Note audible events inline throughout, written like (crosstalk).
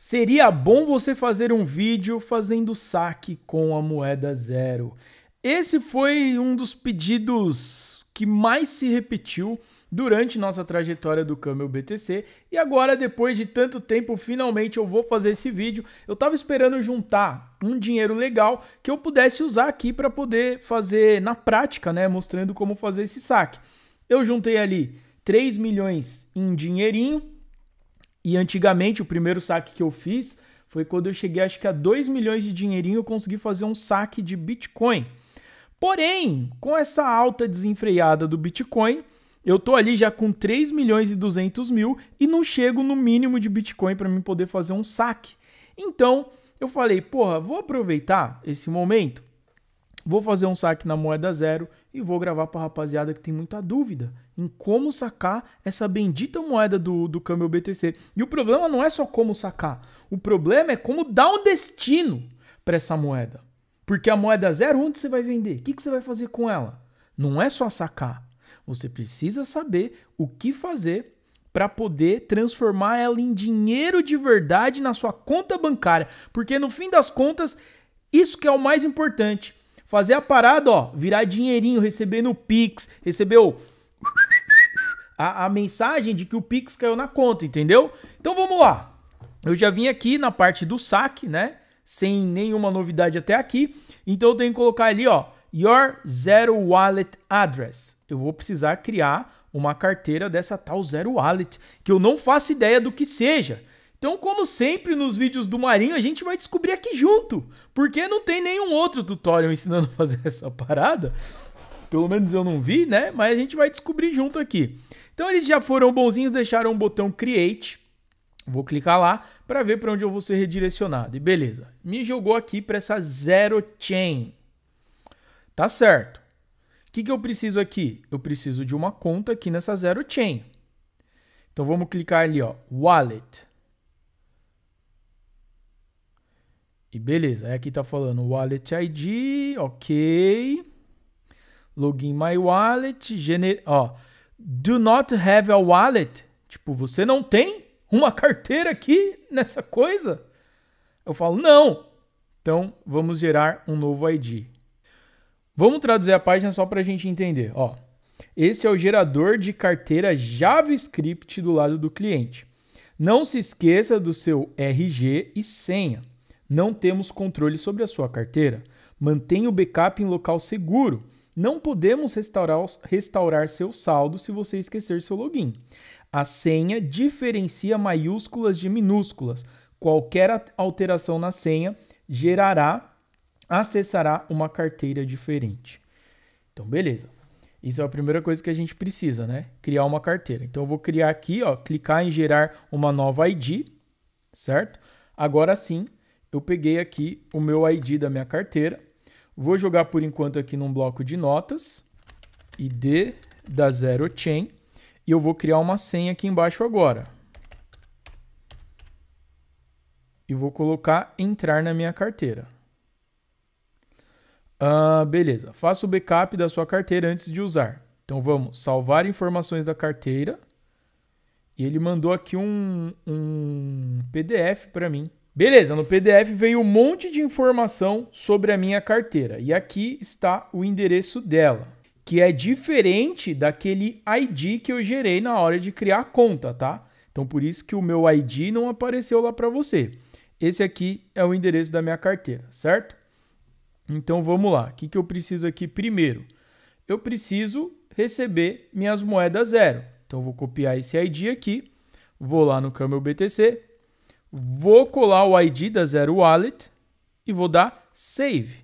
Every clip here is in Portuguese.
Seria bom você fazer um vídeo fazendo saque com a moeda zero. Esse foi um dos pedidos que mais se repetiu durante nossa trajetória do câmbio BTC e agora depois de tanto tempo finalmente eu vou fazer esse vídeo. Eu estava esperando juntar um dinheiro legal que eu pudesse usar aqui para poder fazer na prática, né, mostrando como fazer esse saque. Eu juntei ali 3 milhões em dinheirinho e antigamente, o primeiro saque que eu fiz foi quando eu cheguei, acho que a 2 milhões de dinheirinho, eu consegui fazer um saque de Bitcoin. Porém, com essa alta desenfreada do Bitcoin, eu tô ali já com 3 milhões e 200 mil e não chego no mínimo de Bitcoin para mim poder fazer um saque. Então, eu falei, porra, vou aproveitar esse momento vou fazer um saque na moeda zero e vou gravar para a rapaziada que tem muita dúvida em como sacar essa bendita moeda do, do câmbio BTC. E o problema não é só como sacar, o problema é como dar um destino para essa moeda. Porque a moeda zero, onde você vai vender? O que, que você vai fazer com ela? Não é só sacar. Você precisa saber o que fazer para poder transformar ela em dinheiro de verdade na sua conta bancária. Porque no fim das contas, isso que é o mais importante. Fazer a parada, ó, virar dinheirinho, receber no Pix, recebeu a, a mensagem de que o Pix caiu na conta, entendeu? Então vamos lá. Eu já vim aqui na parte do saque, né? Sem nenhuma novidade até aqui. Então eu tenho que colocar ali, ó, Your Zero Wallet Address. Eu vou precisar criar uma carteira dessa tal Zero Wallet, que eu não faço ideia do que seja. Então, como sempre nos vídeos do Marinho, a gente vai descobrir aqui junto, porque não tem nenhum outro tutorial ensinando a fazer (laughs) essa parada. Pelo menos eu não vi, né? Mas a gente vai descobrir junto aqui. Então, eles já foram bonzinhos, deixaram o botão Create. Vou clicar lá para ver para onde eu vou ser redirecionado. E beleza, me jogou aqui para essa Zero Chain. Tá certo. O que, que eu preciso aqui? Eu preciso de uma conta aqui nessa Zero Chain. Então, vamos clicar ali, ó, Wallet. E beleza, aí aqui tá falando wallet ID, ok. Login my wallet, gener... ó. Do not have a wallet. Tipo, você não tem uma carteira aqui nessa coisa? Eu falo, não. Então, vamos gerar um novo ID. Vamos traduzir a página só para a gente entender. Ó, esse é o gerador de carteira JavaScript do lado do cliente. Não se esqueça do seu RG e senha. Não temos controle sobre a sua carteira. Mantenha o backup em local seguro. Não podemos restaurar, restaurar seu saldo se você esquecer seu login. A senha diferencia maiúsculas de minúsculas. Qualquer alteração na senha gerará, acessará uma carteira diferente. Então, beleza. Isso é a primeira coisa que a gente precisa, né? Criar uma carteira. Então, eu vou criar aqui, ó, clicar em gerar uma nova ID, certo? Agora sim, eu peguei aqui o meu ID da minha carteira, vou jogar por enquanto aqui num bloco de notas, ID da Zero Chain, e eu vou criar uma senha aqui embaixo agora. E vou colocar entrar na minha carteira. Ah, beleza, faça o backup da sua carteira antes de usar. Então vamos salvar informações da carteira. E ele mandou aqui um, um PDF para mim Beleza, no PDF veio um monte de informação sobre a minha carteira e aqui está o endereço dela, que é diferente daquele ID que eu gerei na hora de criar a conta, tá? Então por isso que o meu ID não apareceu lá para você. Esse aqui é o endereço da minha carteira, certo? Então vamos lá. O que, eu preciso aqui primeiro? Eu preciso receber minhas moedas zero. Então vou copiar esse ID aqui, vou lá no Camel BTC, Vou colar o ID da Zero Wallet e vou dar Save.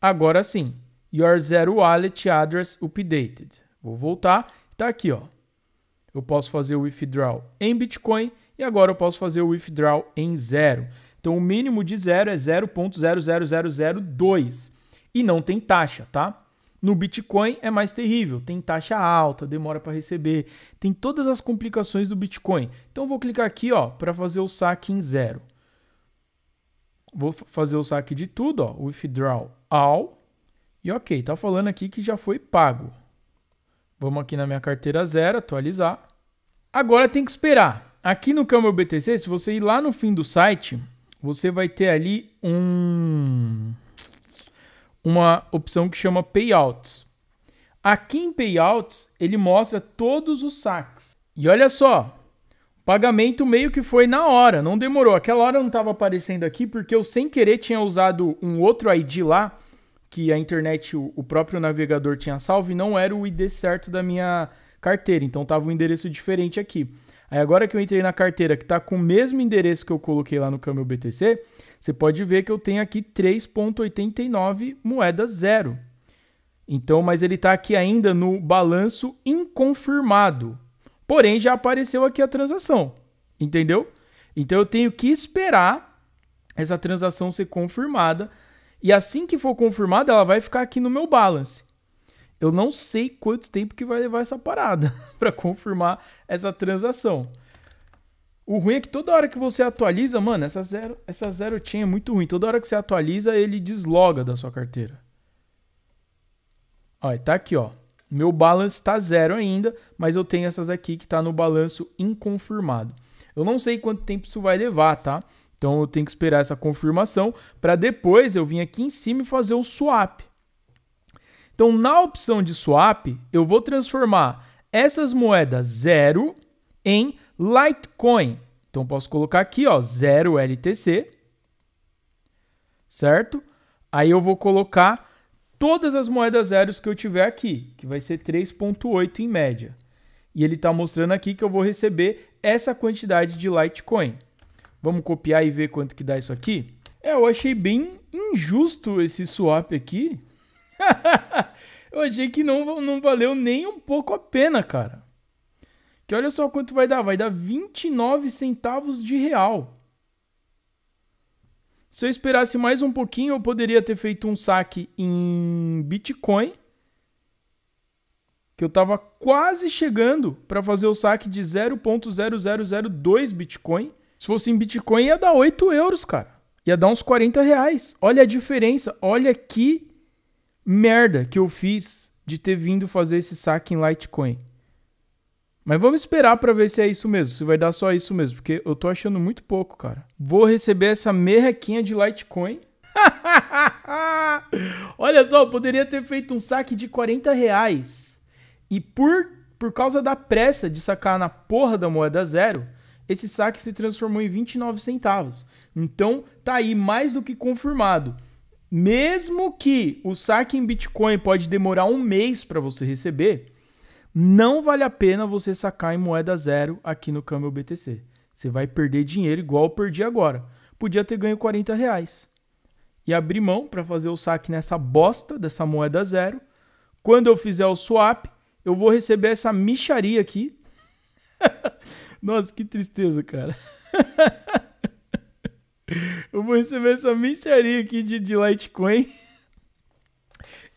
Agora sim, Your Zero Wallet Address Updated. Vou voltar, está aqui. Ó. Eu posso fazer o withdraw em Bitcoin e agora eu posso fazer o withdraw em zero. Então o mínimo de zero é 0.00002 e não tem taxa, tá? No Bitcoin é mais terrível, tem taxa alta, demora para receber, tem todas as complicações do Bitcoin. Então vou clicar aqui, ó, para fazer o saque em zero. Vou fazer o saque de tudo, ó, withdraw all. E OK, tá falando aqui que já foi pago. Vamos aqui na minha carteira zero, atualizar. Agora tem que esperar. Aqui no Câmbio BTC, se você ir lá no fim do site, você vai ter ali um uma opção que chama Payouts. Aqui em Payouts, ele mostra todos os saques. E olha só, o pagamento meio que foi na hora, não demorou. Aquela hora não estava aparecendo aqui porque eu sem querer tinha usado um outro ID lá que a internet, o, próprio navegador tinha salvo e não era o ID certo da minha carteira. Então estava um endereço diferente aqui. Aí agora que eu entrei na carteira que está com o mesmo endereço que eu coloquei lá no câmbio BTC, você pode ver que eu tenho aqui 3,89 moeda zero. Então, mas ele está aqui ainda no balanço inconfirmado. Porém, já apareceu aqui a transação, entendeu? Então, eu tenho que esperar essa transação ser confirmada. E assim que for confirmada, ela vai ficar aqui no meu balance. Eu não sei quanto tempo que vai levar essa parada (laughs) para confirmar essa transação. O ruim é que toda hora que você atualiza, mano, essa zero, essa zero chain é muito ruim. Toda hora que você atualiza, ele desloga da sua carteira. Olha, tá aqui, ó. Meu balance tá zero ainda, mas eu tenho essas aqui que tá no balanço inconfirmado. Eu não sei quanto tempo isso vai levar, tá? Então eu tenho que esperar essa confirmação para depois eu vir aqui em cima e fazer o swap. Então na opção de swap, eu vou transformar essas moedas zero em Litecoin. Então posso colocar aqui, ó, 0 LTC, certo? Aí eu vou colocar todas as moedas zeros que eu tiver aqui, que vai ser 3.8 em média. E ele está mostrando aqui que eu vou receber essa quantidade de Litecoin. Vamos copiar e ver quanto que dá isso aqui? É, eu achei bem injusto esse swap aqui. (laughs) eu achei que não, não valeu nem um pouco a pena, cara. Que olha só quanto vai dar, vai dar 29 centavos de real. Se eu esperasse mais um pouquinho, eu poderia ter feito um saque em Bitcoin, que eu estava quase chegando para fazer o saque de 0.0002 Bitcoin. Se fosse em Bitcoin, ia dar 8 euros, cara. Ia dar uns 40 reais. Olha a diferença, olha que merda que eu fiz de ter vindo fazer esse saque em Litecoin. Mas vamos esperar para ver se é isso mesmo, se vai dar só isso mesmo, porque eu tô achando muito pouco, cara. Vou receber essa merrequinha de Litecoin. (laughs) Olha só, eu poderia ter feito um saque de 40 reais. E por, por causa da pressa de sacar na porra da moeda zero, esse saque se transformou em 29 centavos. Então, tá aí mais do que confirmado. Mesmo que o saque em Bitcoin pode demorar um mês para você receber, não vale a pena você sacar em moeda zero aqui no câmbio BTC. Você vai perder dinheiro igual eu perdi agora. Podia ter ganho 40 reais. E abrir mão para fazer o saque nessa bosta dessa moeda zero. Quando eu fizer o swap, eu vou receber essa micharia aqui. (laughs) Nossa, que tristeza, cara. (laughs) eu vou receber essa micharia aqui de, de Litecoin.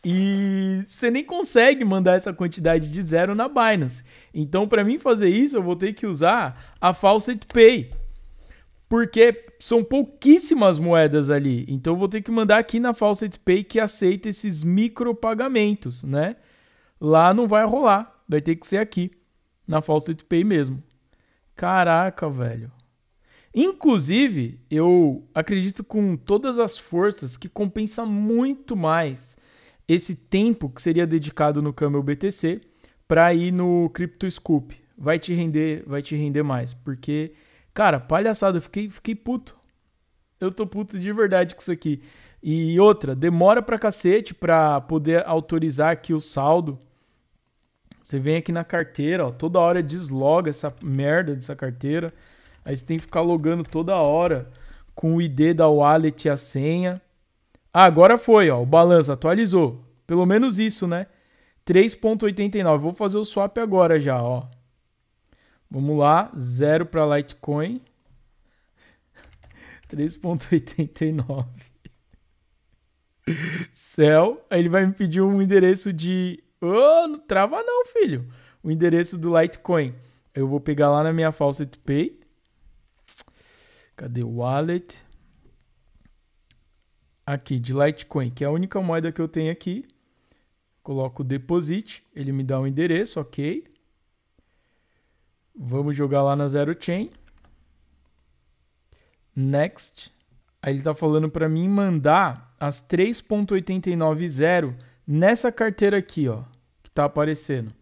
E você nem consegue mandar essa quantidade de zero na Binance. Então, para mim fazer isso, eu vou ter que usar a Faucet Pay. Porque são pouquíssimas moedas ali. Então, eu vou ter que mandar aqui na Faucet Pay que aceita esses micropagamentos, né? Lá não vai rolar. Vai ter que ser aqui, na Faucet Pay mesmo. Caraca, velho. Inclusive, eu acredito com todas as forças que compensa muito mais esse tempo que seria dedicado no Camel BTC para ir no Crypto Scoop. Vai te render, vai te render mais, porque cara, palhaçada, eu fiquei fiquei puto. Eu tô puto de verdade com isso aqui. E outra, demora pra cacete pra poder autorizar aqui o saldo. Você vem aqui na carteira, ó, toda hora desloga essa merda dessa carteira. Aí você tem que ficar logando toda hora com o ID da wallet e a senha. Ah, agora foi, ó. O balanço atualizou. Pelo menos isso, né? 3.89. Vou fazer o swap agora já, ó. Vamos lá, zero para Litecoin. 3.89. (laughs) Céu, aí ele vai me pedir um endereço de. Oh, não trava não, filho. O endereço do Litecoin. Eu vou pegar lá na minha Faucet Pay. Cadê o wallet? aqui de Litecoin, que é a única moeda que eu tenho aqui. Coloco o deposit, ele me dá um endereço, ok. Vamos jogar lá na Zero Chain. Next. Aí ele está falando para mim mandar as 3.890 nessa carteira aqui, ó, que está aparecendo.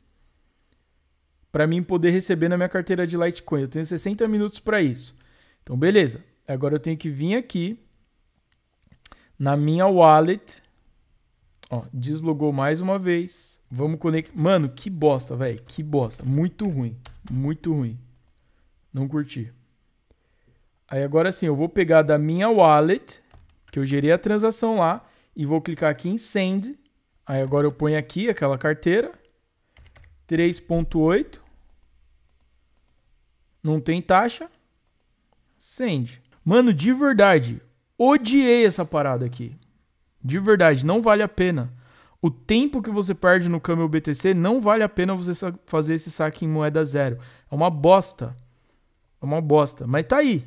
Para mim poder receber na minha carteira de Litecoin. Eu tenho 60 minutos para isso. Então, beleza. Agora eu tenho que vir aqui na minha wallet. Ó, deslogou mais uma vez. Vamos conectar. Mano, que bosta, velho. Que bosta. Muito ruim. Muito ruim. Não curti. Aí agora sim, eu vou pegar da minha wallet, que eu gerei a transação lá, e vou clicar aqui em Send. Aí agora eu ponho aqui aquela carteira. 3.8. Não tem taxa. Send. Mano, de verdade, odiei essa parada aqui. De verdade, não vale a pena. O tempo que você perde no câmbio BTC não vale a pena você fazer esse saque em moeda zero. É uma bosta. É uma bosta. Mas tá aí.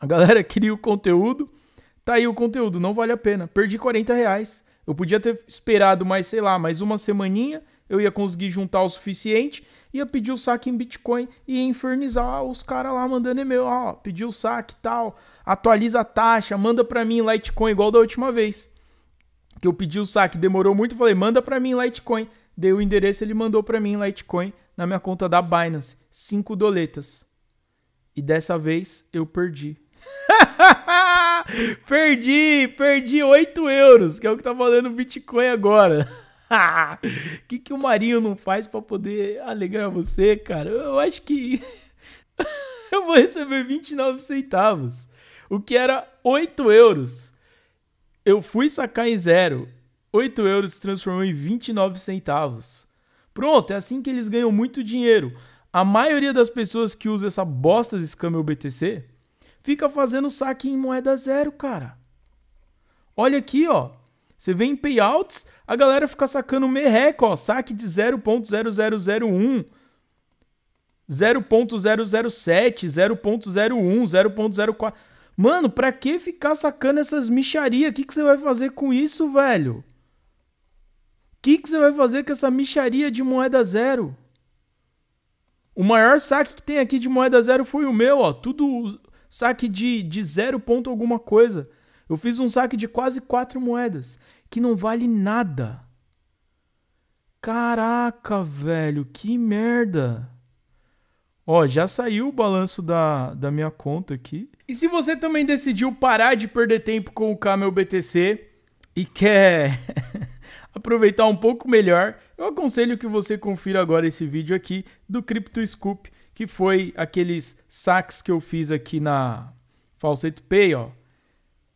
A galera cria (laughs) o conteúdo. Tá aí o conteúdo. Não vale a pena. Perdi 40 reais. Eu podia ter esperado mais, sei lá, mais uma semaninha. Eu ia conseguir juntar o suficiente ia pedir o saque em Bitcoin e infernizar os caras lá mandando e-mail, ó, pediu o saque tal, atualiza a taxa, manda para mim Litecoin igual da última vez. Que eu pedi o saque, demorou muito, falei, manda para mim Litecoin. Dei o endereço, ele mandou para mim Litecoin na minha conta da Binance, cinco doletas. E dessa vez eu perdi. (laughs) perdi, perdi 8 euros, que é o que tá valendo Bitcoin agora. (laughs) que, que o Marinho não faz para poder alegrar você, cara? Eu acho que (laughs) eu vou receber 29 centavos, o que era 8 euros. Eu fui sacar em zero. 8 euros se transformou em 29 centavos. Pronto, é assim que eles ganham muito dinheiro. A maioria das pessoas que usa essa bosta desse câmbio BTC fica fazendo saque em moeda zero, cara. Olha aqui, ó. Você vê em payouts, a galera fica sacando merreco, ó, saque de 0.0001, 0.007, 0.01, 0.04. Mano, pra que ficar sacando essas micharia? O que, que você vai fazer com isso, velho? O que, que você vai fazer com essa micharia de moeda zero? O maior saque que tem aqui de moeda zero foi o meu, ó. Tudo saque de, de zero ponto alguma coisa. Eu fiz um saque de quase quatro moedas, que não vale nada. Caraca, velho, que merda. Ó, já saiu o balanço da, da minha conta aqui. E se você também decidiu parar de perder tempo com o Camel BTC e quer (laughs) aproveitar um pouco melhor, eu aconselho que você confira agora esse vídeo aqui do Crypto Scoop, que foi aqueles saques que eu fiz aqui na Falsete Pay, ó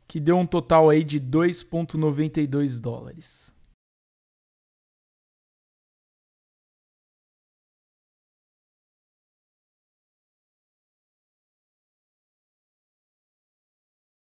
que deu um total aí de 2,92 dólares.